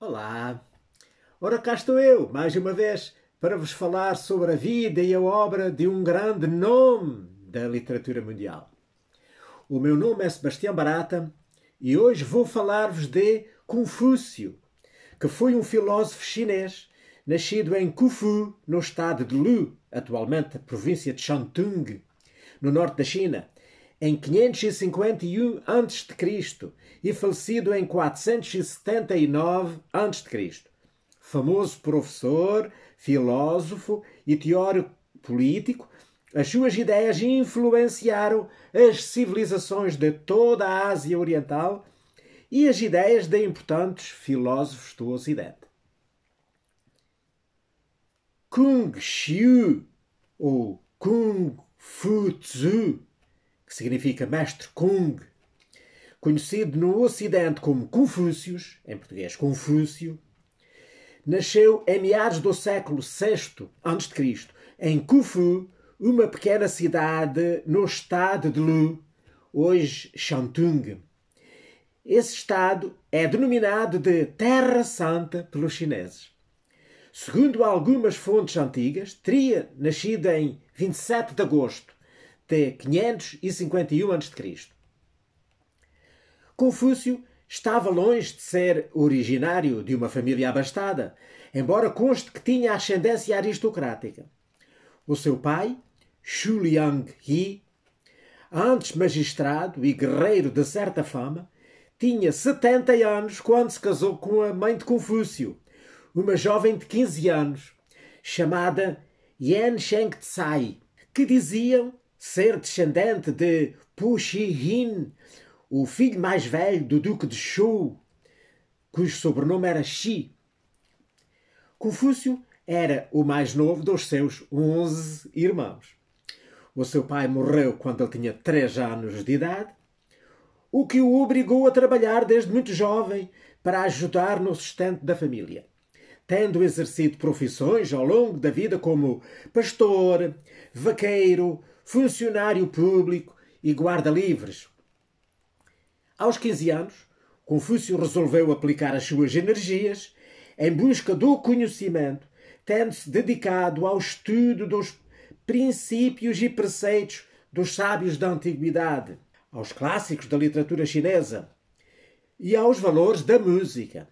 Olá! Ora cá estou eu, mais uma vez, para vos falar sobre a vida e a obra de um grande nome da literatura mundial. O meu nome é Sebastião Barata e hoje vou falar-vos de Confúcio, que foi um filósofo chinês nascido em Kufu, no estado de Lu, atualmente a província de Shantung, no norte da China, em 551 a.C. e falecido em 479 a.C. Famoso professor, filósofo e teórico político, as suas ideias influenciaram as civilizações de toda a Ásia Oriental e as ideias de importantes filósofos do Ocidente. Kung Xiu, ou Kung Fu Tzu, que significa mestre Kung, conhecido no Ocidente como Confúcios, em português Confúcio, nasceu em meados do século VI a.C. em Kufu, uma pequena cidade no estado de Lu, hoje Shantung. Esse estado é denominado de Terra Santa pelos chineses. Segundo algumas fontes antigas, teria nascido em 27 de agosto até 551 a.C. Confúcio estava longe de ser originário de uma família abastada, embora conste que tinha ascendência aristocrática. O seu pai, Xu liang Yi, antes magistrado e guerreiro de certa fama, tinha 70 anos quando se casou com a mãe de Confúcio, uma jovem de 15 anos, chamada Yan Sheng Tsai, que diziam ser descendente de Pu Puxihin, o filho mais velho do Duque de Shu, cujo sobrenome era Xi. Confúcio era o mais novo dos seus onze irmãos. O seu pai morreu quando ele tinha três anos de idade, o que o obrigou a trabalhar desde muito jovem para ajudar no sustento da família tendo exercido profissões ao longo da vida como pastor, vaqueiro, funcionário público e guarda-livres. Aos 15 anos, Confúcio resolveu aplicar as suas energias em busca do conhecimento, tendo-se dedicado ao estudo dos princípios e preceitos dos sábios da antiguidade, aos clássicos da literatura chinesa e aos valores da música.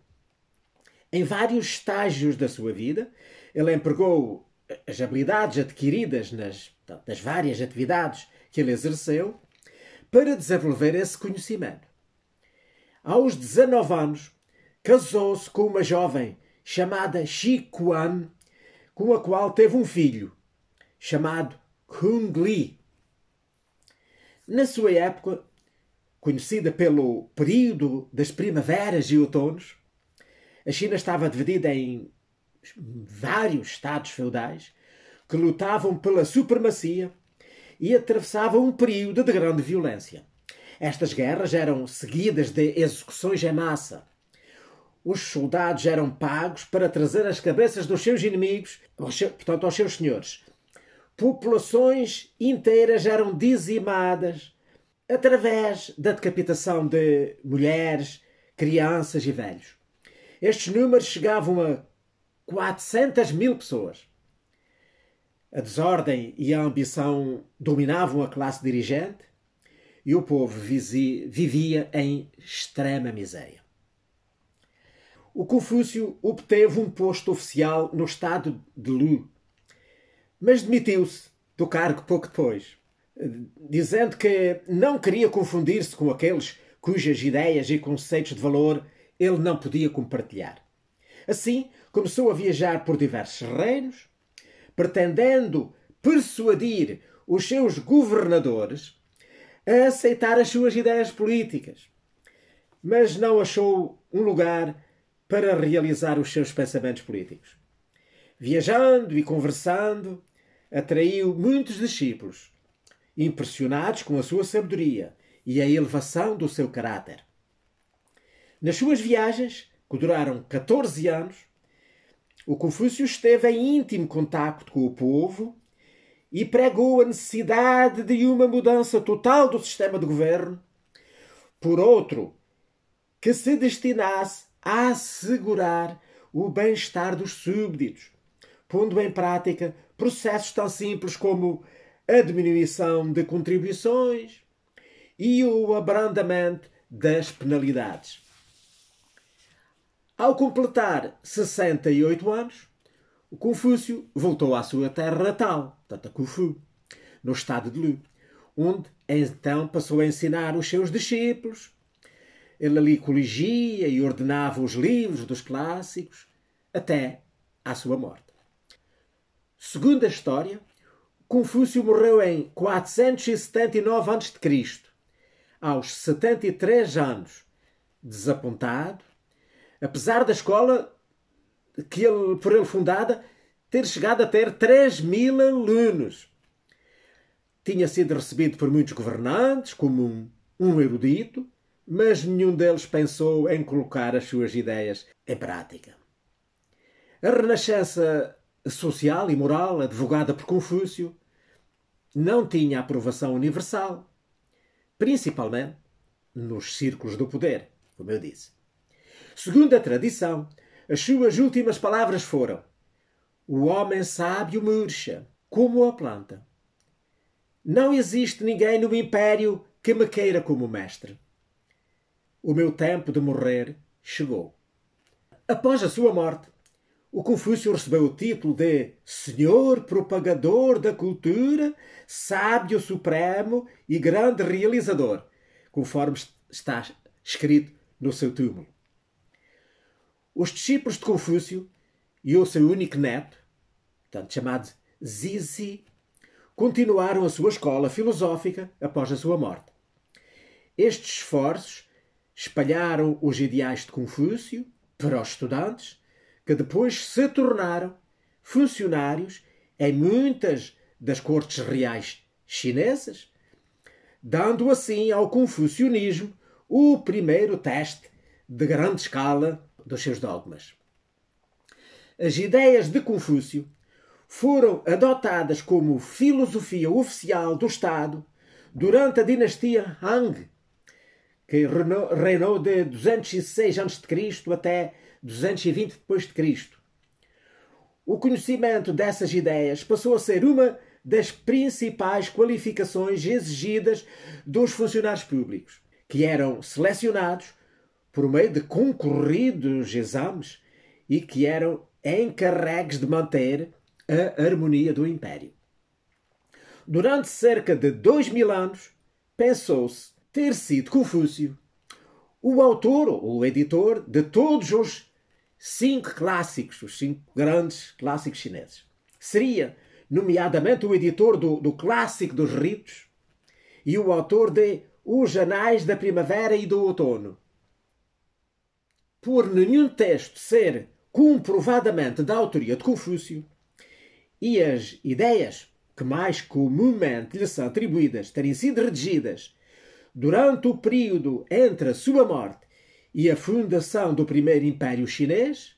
Em vários estágios da sua vida, ele empregou as habilidades adquiridas nas das várias atividades que ele exerceu, para desenvolver esse conhecimento. Aos 19 anos, casou-se com uma jovem chamada Xi Quan, com a qual teve um filho, chamado Kung Li. Na sua época, conhecida pelo período das primaveras e outonos, a China estava dividida em vários estados feudais que lutavam pela supremacia e atravessavam um período de grande violência. Estas guerras eram seguidas de execuções em massa. Os soldados eram pagos para trazer as cabeças dos seus inimigos, portanto, aos seus senhores. Populações inteiras eram dizimadas através da decapitação de mulheres, crianças e velhos. Estes números chegavam a 400 mil pessoas. A desordem e a ambição dominavam a classe dirigente e o povo vivia em extrema miséria. O Confúcio obteve um posto oficial no estado de Lu, mas demitiu-se do cargo pouco depois, dizendo que não queria confundir-se com aqueles cujas ideias e conceitos de valor ele não podia compartilhar. Assim, começou a viajar por diversos reinos, pretendendo persuadir os seus governadores a aceitar as suas ideias políticas, mas não achou um lugar para realizar os seus pensamentos políticos. Viajando e conversando, atraiu muitos discípulos, impressionados com a sua sabedoria e a elevação do seu caráter. Nas suas viagens, que duraram 14 anos, o Confúcio esteve em íntimo contacto com o povo e pregou a necessidade de uma mudança total do sistema de governo, por outro, que se destinasse a assegurar o bem-estar dos súbditos, pondo em prática processos tão simples como a diminuição de contribuições e o abrandamento das penalidades. Ao completar 68 anos, o Confúcio voltou à sua terra natal, Tata Khufu, no estado de Lu, onde então passou a ensinar os seus discípulos. Ele ali coligia e ordenava os livros dos clássicos, até à sua morte. Segundo a história, Confúcio morreu em 479 a.C., aos 73 anos, desapontado, apesar da escola que ele, por ele fundada ter chegado a ter 3 mil alunos. Tinha sido recebido por muitos governantes como um, um erudito, mas nenhum deles pensou em colocar as suas ideias em prática. A renascença social e moral advogada por Confúcio não tinha aprovação universal, principalmente nos círculos do poder, como eu disse. Segundo a tradição, as suas últimas palavras foram: O homem sábio murcha, como a planta. Não existe ninguém no império que me queira como mestre. O meu tempo de morrer chegou. Após a sua morte, o Confúcio recebeu o título de Senhor Propagador da Cultura, Sábio Supremo e Grande Realizador, conforme está escrito no seu túmulo. Os discípulos de Confúcio, e o seu único neto, chamado Zizi, continuaram a sua escola filosófica após a sua morte. Estes esforços espalharam os ideais de Confúcio para os estudantes, que depois se tornaram funcionários em muitas das cortes reais chinesas, dando assim ao confucionismo o primeiro teste de grande escala dos seus dogmas. As ideias de Confúcio foram adotadas como filosofia oficial do Estado durante a dinastia Hang, que reinou de 206 a.C. até 220 d.C. O conhecimento dessas ideias passou a ser uma das principais qualificações exigidas dos funcionários públicos, que eram selecionados por meio de concorridos exames e que eram encarregues de manter a harmonia do Império. Durante cerca de dois mil anos, pensou-se ter sido Confúcio o autor ou o editor de todos os cinco clássicos, os cinco grandes clássicos chineses. Seria, nomeadamente, o editor do, do Clássico dos Ritos e o autor de Os Anais da Primavera e do Outono, por nenhum texto ser comprovadamente da autoria de Confúcio, e as ideias que mais comumente lhe são atribuídas terem sido redigidas durante o período entre a sua morte e a fundação do primeiro Império Chinês,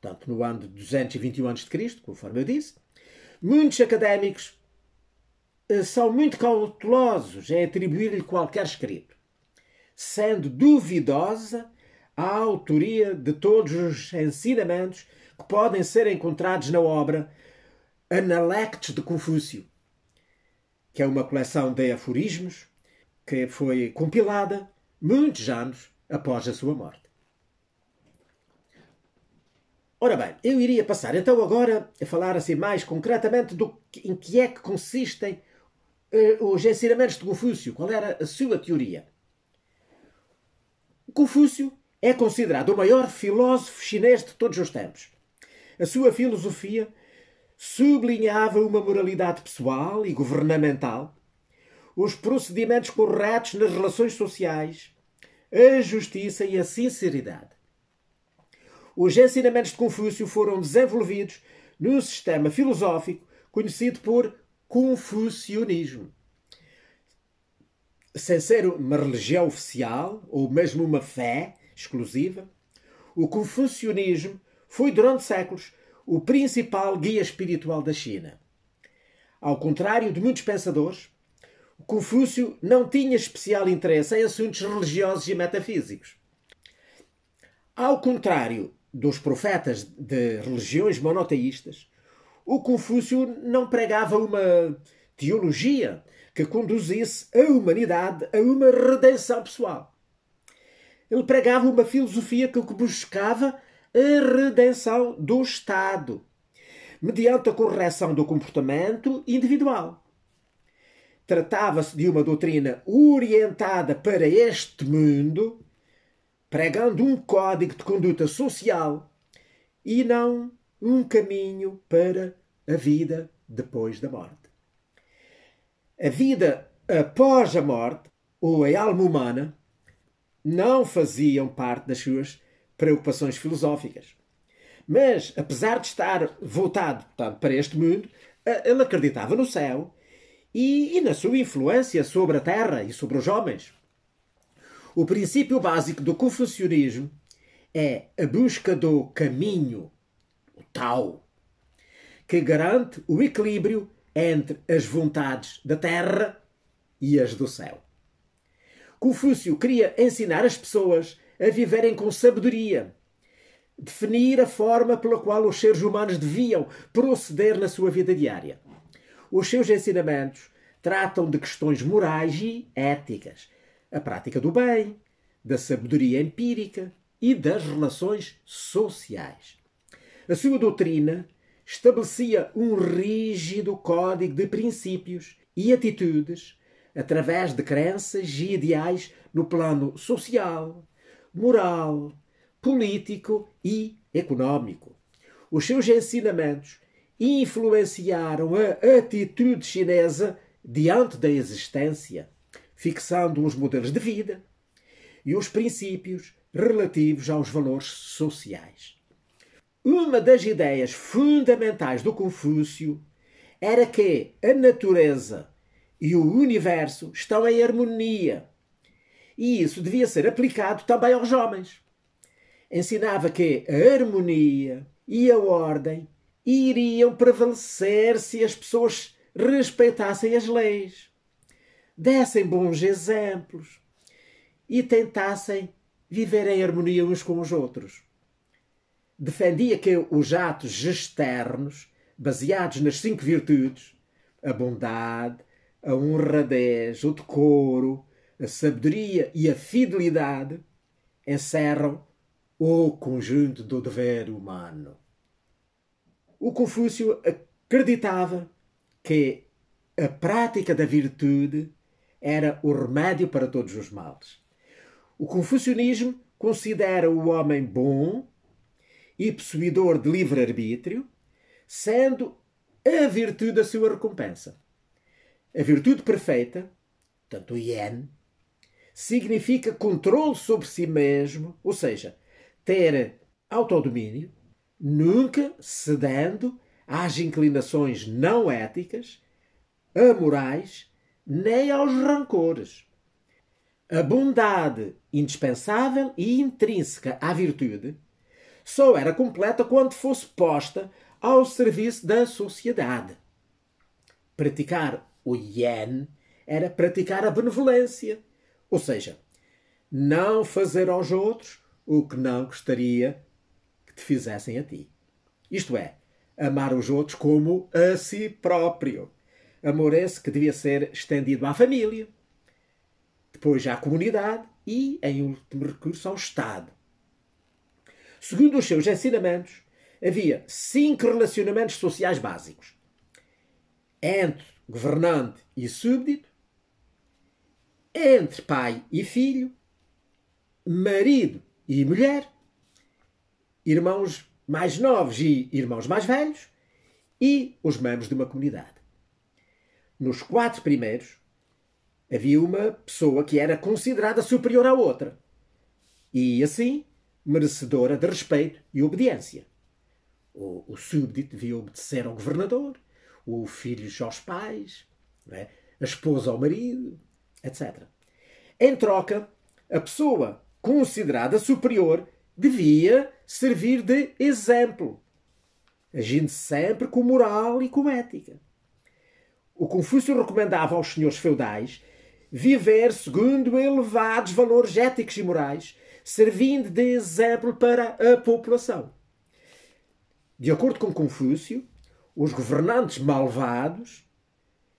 portanto no ano de 221 a.C., conforme eu disse, muitos académicos eh, são muito cautelosos em atribuir-lhe qualquer escrito, sendo duvidosa a autoria de todos os ensinamentos que podem ser encontrados na obra Analectes de Confúcio, que é uma coleção de aforismos que foi compilada muitos anos após a sua morte. Ora bem, eu iria passar então agora a falar assim mais concretamente do que, em que é que consistem uh, os ensinamentos de Confúcio, qual era a sua teoria. Confúcio é considerado o maior filósofo chinês de todos os tempos. A sua filosofia sublinhava uma moralidade pessoal e governamental, os procedimentos corretos nas relações sociais, a justiça e a sinceridade. Os ensinamentos de Confúcio foram desenvolvidos no sistema filosófico conhecido por confucionismo. Sem ser uma religião oficial ou mesmo uma fé, exclusiva, o confucionismo foi durante séculos o principal guia espiritual da China. Ao contrário de muitos pensadores, Confúcio não tinha especial interesse em assuntos religiosos e metafísicos. Ao contrário dos profetas de religiões monoteístas, o Confúcio não pregava uma teologia que conduzisse a humanidade a uma redenção pessoal. Ele pregava uma filosofia que buscava a redenção do Estado, mediante a correção do comportamento individual. Tratava-se de uma doutrina orientada para este mundo, pregando um código de conduta social e não um caminho para a vida depois da morte. A vida após a morte, ou a alma humana, não faziam parte das suas preocupações filosóficas. Mas, apesar de estar voltado portanto, para este mundo, eh, ele acreditava no céu e, e na sua influência sobre a terra e sobre os homens. O princípio básico do confucionismo é a busca do caminho, o Tao, que garante o equilíbrio entre as vontades da terra e as do céu. Confúcio queria ensinar as pessoas a viverem com sabedoria, definir a forma pela qual os seres humanos deviam proceder na sua vida diária. Os seus ensinamentos tratam de questões morais e éticas, a prática do bem, da sabedoria empírica e das relações sociais. A sua doutrina estabelecia um rígido código de princípios e atitudes através de crenças e ideais no plano social, moral, político e económico. Os seus ensinamentos influenciaram a atitude chinesa diante da existência, fixando os modelos de vida e os princípios relativos aos valores sociais. Uma das ideias fundamentais do Confúcio era que a natureza e o universo estão em harmonia. E isso devia ser aplicado também aos homens. Ensinava que a harmonia e a ordem iriam prevalecer se as pessoas respeitassem as leis, dessem bons exemplos e tentassem viver em harmonia uns com os outros. Defendia que os atos externos, baseados nas cinco virtudes, a bondade, a honradez, o decoro, a sabedoria e a fidelidade encerram o conjunto do dever humano. O Confúcio acreditava que a prática da virtude era o remédio para todos os males. O confucionismo considera o homem bom e possuidor de livre-arbítrio, sendo a virtude a sua recompensa. A virtude perfeita, tanto o yen, significa controle sobre si mesmo, ou seja, ter autodomínio, nunca cedendo às inclinações não éticas, amorais, nem aos rancores. A bondade indispensável e intrínseca à virtude só era completa quando fosse posta ao serviço da sociedade. Praticar o yen, era praticar a benevolência. Ou seja, não fazer aos outros o que não gostaria que te fizessem a ti. Isto é, amar os outros como a si próprio. Amor esse que devia ser estendido à família, depois à comunidade e, em último recurso, ao Estado. Segundo os seus ensinamentos, havia cinco relacionamentos sociais básicos. Entre governante e súbdito, entre pai e filho, marido e mulher, irmãos mais novos e irmãos mais velhos e os membros de uma comunidade. Nos quatro primeiros, havia uma pessoa que era considerada superior à outra e, assim, merecedora de respeito e obediência. O, o súbdito devia obedecer ao governador o filhos aos pais, é? a esposa ao marido, etc. Em troca, a pessoa considerada superior devia servir de exemplo, agindo sempre com moral e com ética. O Confúcio recomendava aos senhores feudais viver segundo elevados valores éticos e morais, servindo de exemplo para a população. De acordo com Confúcio, os governantes malvados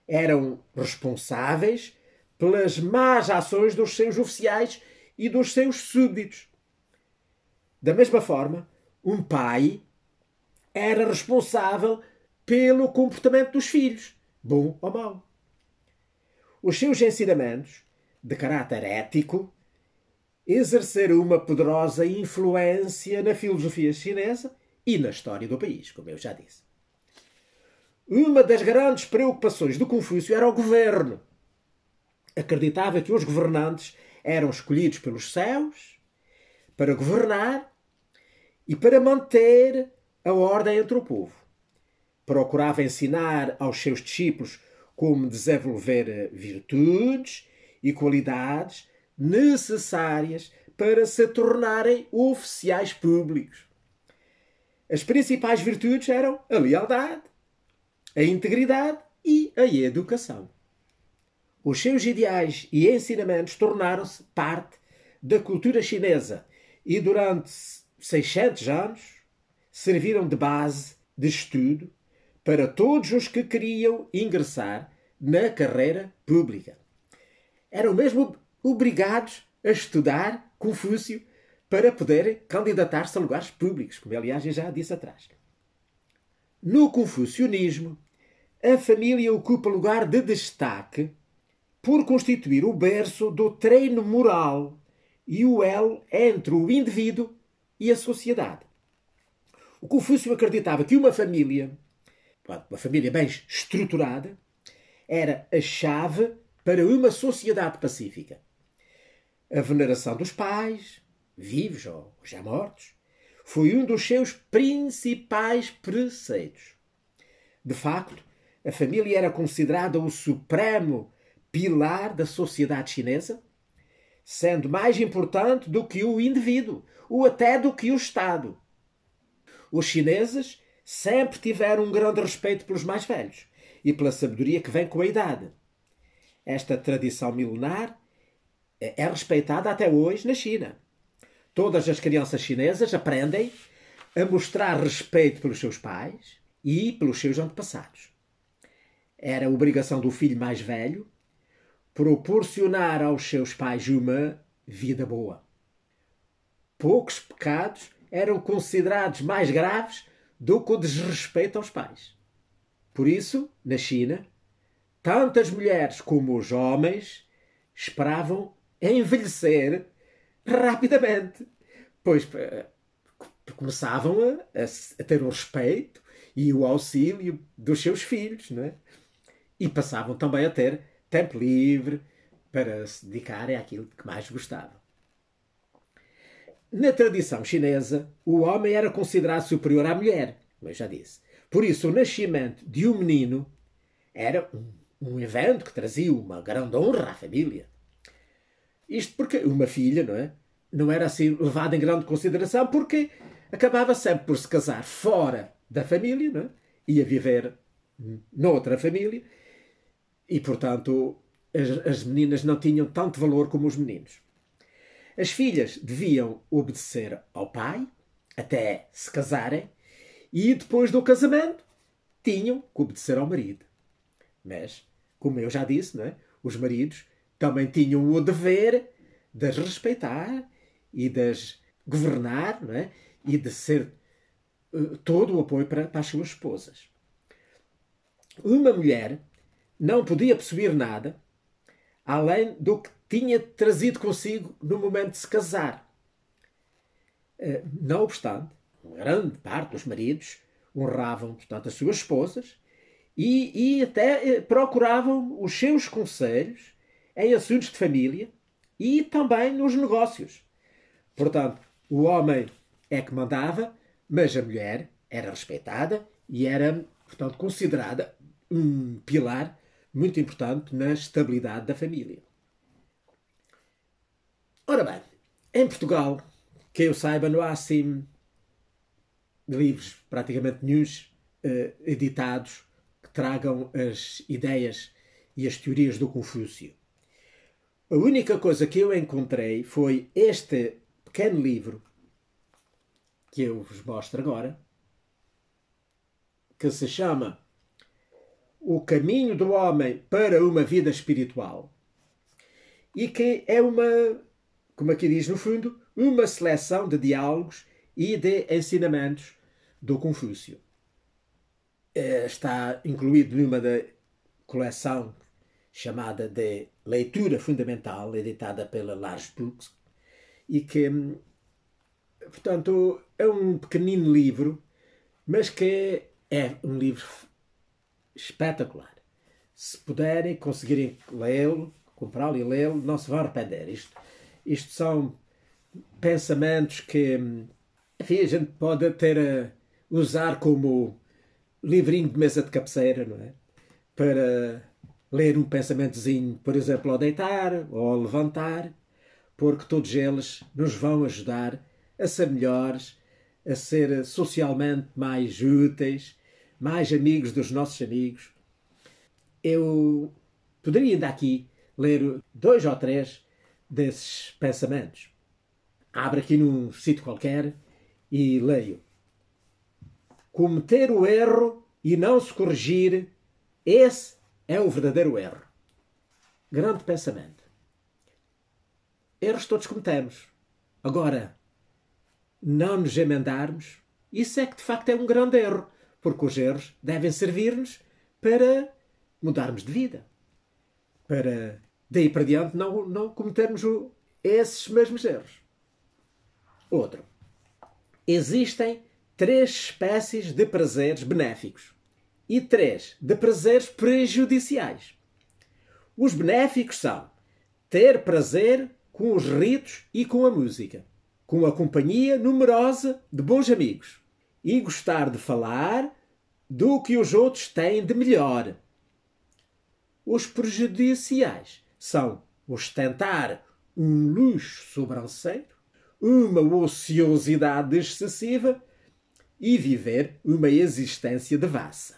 eram responsáveis pelas más ações dos seus oficiais e dos seus súbditos. Da mesma forma, um pai era responsável pelo comportamento dos filhos, bom ou mau. Os seus ensinamentos, de caráter ético, exerceram uma poderosa influência na filosofia chinesa e na história do país, como eu já disse. Uma das grandes preocupações do Confúcio era o governo. Acreditava que os governantes eram escolhidos pelos céus para governar e para manter a ordem entre o povo. Procurava ensinar aos seus discípulos como desenvolver virtudes e qualidades necessárias para se tornarem oficiais públicos. As principais virtudes eram a lealdade, a integridade e a educação. Os seus ideais e ensinamentos tornaram-se parte da cultura chinesa e, durante 600 anos, serviram de base de estudo para todos os que queriam ingressar na carreira pública. Eram mesmo obrigados a estudar Confúcio para poder candidatar-se a lugares públicos, como aliás já disse atrás. No confucionismo, a família ocupa lugar de destaque por constituir o berço do treino moral e o elo entre o indivíduo e a sociedade. O Confúcio acreditava que uma família, uma família bem estruturada, era a chave para uma sociedade pacífica. A veneração dos pais, vivos ou já mortos, foi um dos seus principais preceitos. De facto, a família era considerada o supremo pilar da sociedade chinesa, sendo mais importante do que o indivíduo, ou até do que o Estado. Os chineses sempre tiveram um grande respeito pelos mais velhos e pela sabedoria que vem com a idade. Esta tradição milenar é respeitada até hoje na China. Todas as crianças chinesas aprendem a mostrar respeito pelos seus pais e pelos seus antepassados era obrigação do filho mais velho proporcionar aos seus pais uma vida boa. Poucos pecados eram considerados mais graves do que o desrespeito aos pais. Por isso, na China, tantas mulheres como os homens esperavam envelhecer rapidamente, pois eh, começavam a, a, ter o respeito e o auxílio dos seus filhos, não é? e passavam também a ter tempo livre para se dedicarem àquilo que mais gostavam. Na tradição chinesa, o homem era considerado superior à mulher, como eu já disse. Por isso, o nascimento de um menino era um, um evento que trazia uma grande honra à família. Isto porque uma filha, não é? Não era assim levada em grande consideração porque acabava sempre por se casar fora da família, não é? Ia viver noutra família e, portanto, as, as meninas não tinham tanto valor como os meninos. As filhas deviam obedecer ao pai até se casarem e depois do casamento tinham que obedecer ao marido. Mas, como eu já disse, é? os maridos também tinham o dever de as respeitar e de as governar é? e de ser uh, todo o apoio para, para as suas esposas. Uma mulher não podia possuir nada além do que tinha trazido consigo no momento de se casar. Eh, não obstante, grande parte dos maridos honravam, portanto, as suas esposas e, e até eh, procuravam os seus conselhos em assuntos de família e também nos negócios. Portanto, o homem é que mandava, mas a mulher era respeitada e era, portanto, considerada um pilar muito importante na estabilidade da família. Ora bem, em Portugal, que eu saiba, não há assim livros, praticamente nenhum, eh, editados que tragam as ideias e as teorias do Confúcio. A única coisa que eu encontrei foi este pequeno livro que eu vos mostro agora, que se chama o caminho do homem para uma vida espiritual e que é uma, como aqui diz no fundo, uma seleção de diálogos e de ensinamentos do Confúcio. Eh, está incluído numa da coleção chamada de Leitura Fundamental, editada pela Lars Books e que, hum, portanto, é um pequenino livro, mas que é um livro espetacular. Se puderem, conseguirem lê-lo, comprá-lo e lê-lo, não se vão arrepender. Isto, isto são pensamentos que enfim, a gente pode ter a usar como livrinho de mesa de cabeceira, não é? Para ler um pensamentozinho, por exemplo, ao deitar ou ao levantar, porque todos eles nos vão ajudar a ser melhores, a ser socialmente mais úteis mais amigos dos nossos amigos. Eu poderia ainda aqui ler dois ou três desses pensamentos. Abro aqui num sítio qualquer e leio. Cometer o erro e não se corrigir, esse é o verdadeiro erro. Grande pensamento. Erros todos cometemos. Agora, não nos emendarmos, isso é que de facto é um grande erro porque os erros devem servir-nos para mudarmos de vida, para daí para diante não, não cometermos o, esses mesmos erros. Outro. Existem três espécies de prazeres benéficos e três de prazeres prejudiciais. Os benéficos são ter prazer com os ritos e com a música, com a companhia numerosa de bons amigos, e gostar de falar do que os outros têm de melhor. Os prejudiciais são ostentar um luxo sobranceiro, uma ociosidade excessiva e viver uma existência devassa.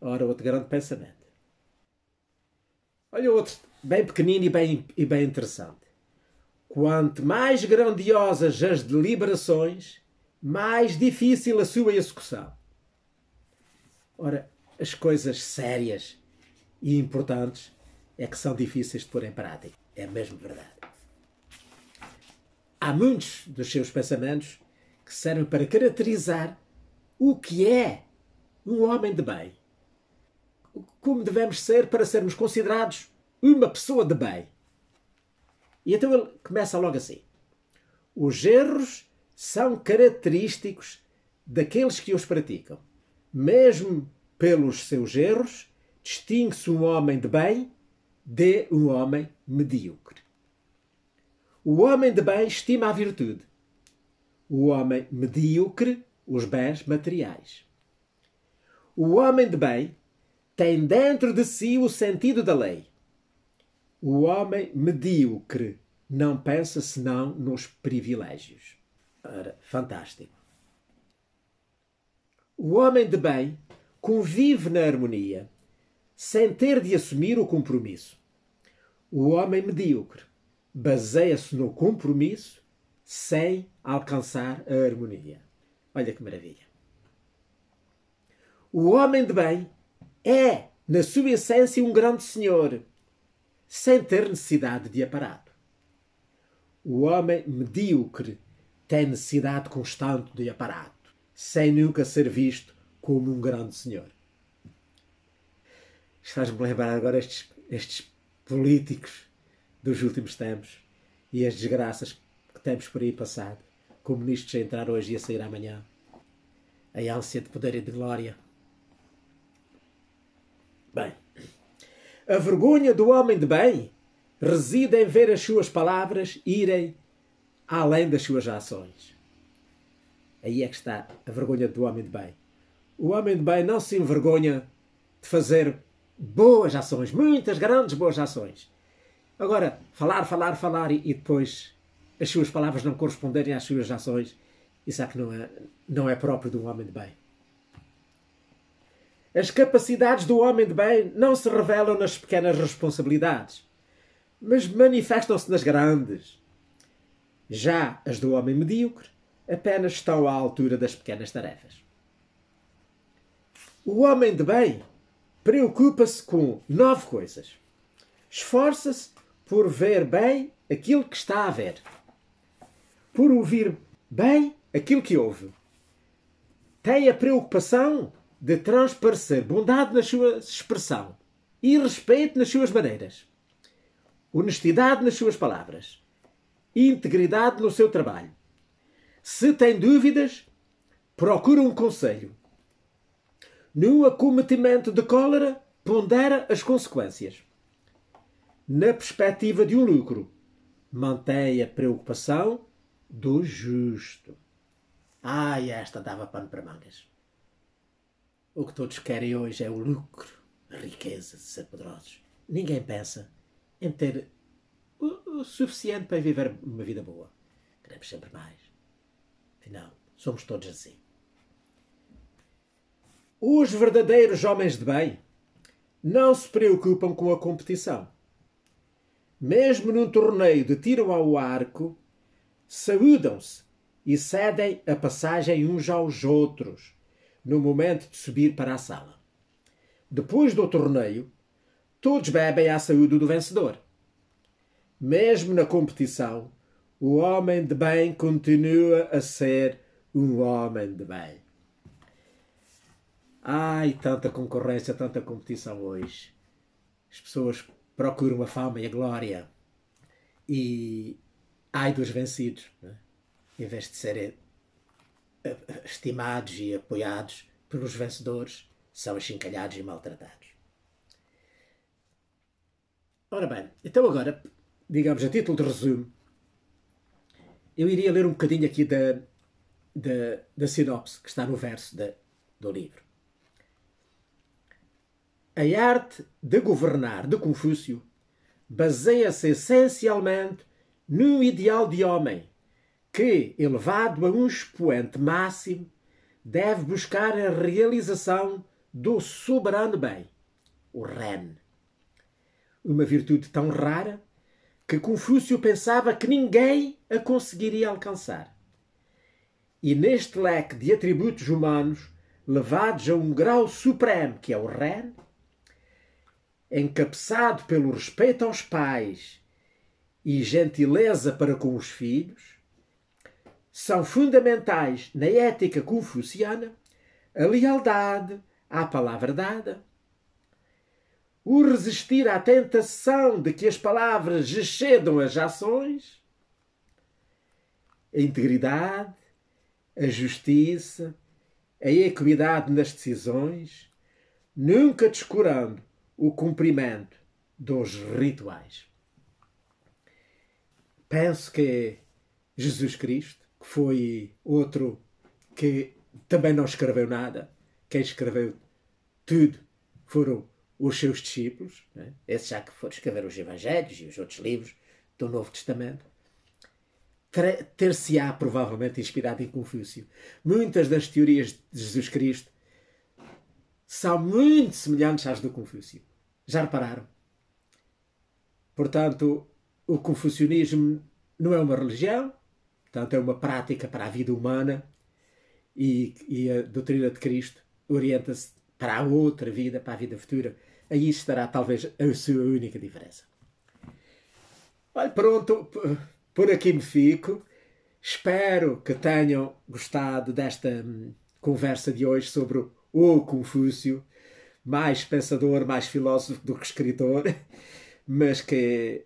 Ora, outro grande pensamento. Olha outro, bem pequenino e bem, e bem interessante. Quanto mais grandiosas as deliberações, mais difícil a sua execução. Ora, as coisas sérias e importantes é que são difíceis de pôr em prática. É mesmo verdade. Há muitos dos seus pensamentos que servem para caracterizar o que é um homem de bem. Como devemos ser para sermos considerados uma pessoa de bem. E então ele começa logo assim: os erros são característicos daqueles que os praticam. Mesmo pelos seus erros, distingue-se um homem de bem de um homem medíocre. O homem de bem estima a virtude. O homem medíocre, os bens materiais. O homem de bem tem dentro de si o sentido da lei. O homem medíocre não pensa senão nos privilégios fantástico. O homem de bem convive na harmonia, sem ter de assumir o compromisso. O homem medíocre baseia-se no compromisso sem alcançar a harmonia. Olha que maravilha. O homem de bem é, na sua essência, um grande senhor, sem ter necessidade de aparato. O homem medíocre tem necessidade constante de aparato, sem nunca ser visto como um grande senhor. Estás me a lembrar agora estes, estes políticos dos últimos tempos e as desgraças que temos por aí passado, comunistas a entrar hoje e a sair amanhã, a ânsia de poder e de glória. Bem, a vergonha do homem de bem reside em ver as suas palavras irem além das suas ações. Aí é que está a vergonha do homem de bem. O homem de bem não se envergonha de fazer boas ações, muitas grandes boas ações. Agora, falar, falar, falar e, e depois as suas palavras não corresponderem às suas ações, isso é que não é, não é próprio de um homem de bem. As capacidades do homem de bem não se revelam nas pequenas responsabilidades, mas manifestam-se nas grandes. Já as do homem medíocre apenas estão à altura das pequenas tarefas. O homem de bem preocupa-se com nove coisas. Esforça-se por ver bem aquilo que está a ver, por ouvir bem aquilo que ouve. Tem a preocupação de transparecer bondade na sua expressão e respeito nas suas maneiras, honestidade nas suas palavras integridade no seu trabalho. Se tem dúvidas, procura um conselho. No acometimento de cólera, pondera as consequências. Na perspectiva de um lucro, mantém a preocupação do justo. Ai, esta dava pano para mangas. O que todos querem hoje é o lucro, a riqueza, ser poderosos. Ninguém pensa em ter o, suficiente para viver uma vida boa. Queremos sempre mais. Afinal, somos todos assim. Os verdadeiros homens de bem não se preocupam com a competição. Mesmo num torneio de tiro ao arco, saúdam-se e cedem a passagem uns aos outros no momento de subir para a sala. Depois do torneio, todos bebem à saúde do vencedor. Mesmo na competição, o homem de bem continua a ser um homem de bem. Ai, tanta concorrência, tanta competição hoje. As pessoas procuram a fama e a glória. E ai dos vencidos. Né? Em vez de serem eh, eh, estimados e apoiados pelos vencedores, são achincalhados e maltratados. Ora bem, então agora digamos, a título de resumo, eu iria ler um bocadinho aqui da, da, da sinopse que está no verso de, do livro. A arte de governar de Confúcio baseia-se essencialmente num ideal de homem que, elevado a um expoente máximo, deve buscar a realização do soberano bem, o REN. Uma virtude tão rara que Confúcio pensava que ninguém a conseguiria alcançar. E neste leque de atributos humanos, levados a um grau supremo, que é o REN, encapçado pelo respeito aos pais e gentileza para com os filhos, são fundamentais na ética confuciana a lealdade à palavra dada, o resistir à tentação de que as palavras excedam as ações, a integridade, a justiça, a equidade nas decisões, nunca descurando o cumprimento dos rituais. Penso que é Jesus Cristo, que foi outro que também não escreveu nada, quem escreveu tudo foram os seus discípulos, né? esses já que foram escrever os Evangelhos e os outros livros do Novo Testamento, ter-se-á provavelmente inspirado em Confúcio. Muitas das teorias de Jesus Cristo são muito semelhantes às do Confúcio. Já repararam? Portanto, o confucionismo não é uma religião, portanto, é uma prática para a vida humana e, e a doutrina de Cristo orienta-se para a outra vida, para a vida futura. Aí estará talvez a sua única diferença. Olha, pronto, por aqui me fico. Espero que tenham gostado desta hum, conversa de hoje sobre o Confúcio, mais pensador, mais filósofo do que escritor, mas que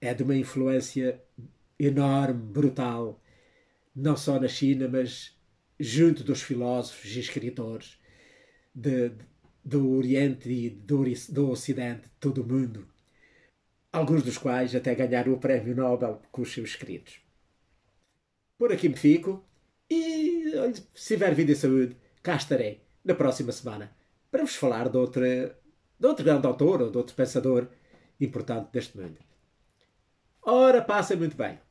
é de uma influência enorme, brutal, não só na China, mas junto dos filósofos e escritores de, de, do Oriente e do, do Ocidente, de todo o mundo, alguns dos quais até ganharam o Prémio Nobel com os seus escritos. Por aqui me fico e, se tiver vida e saúde, cá estarei na próxima semana para vos falar de, outra, de outro grande autor ou de outro pensador importante deste mundo. Ora, passa muito bem.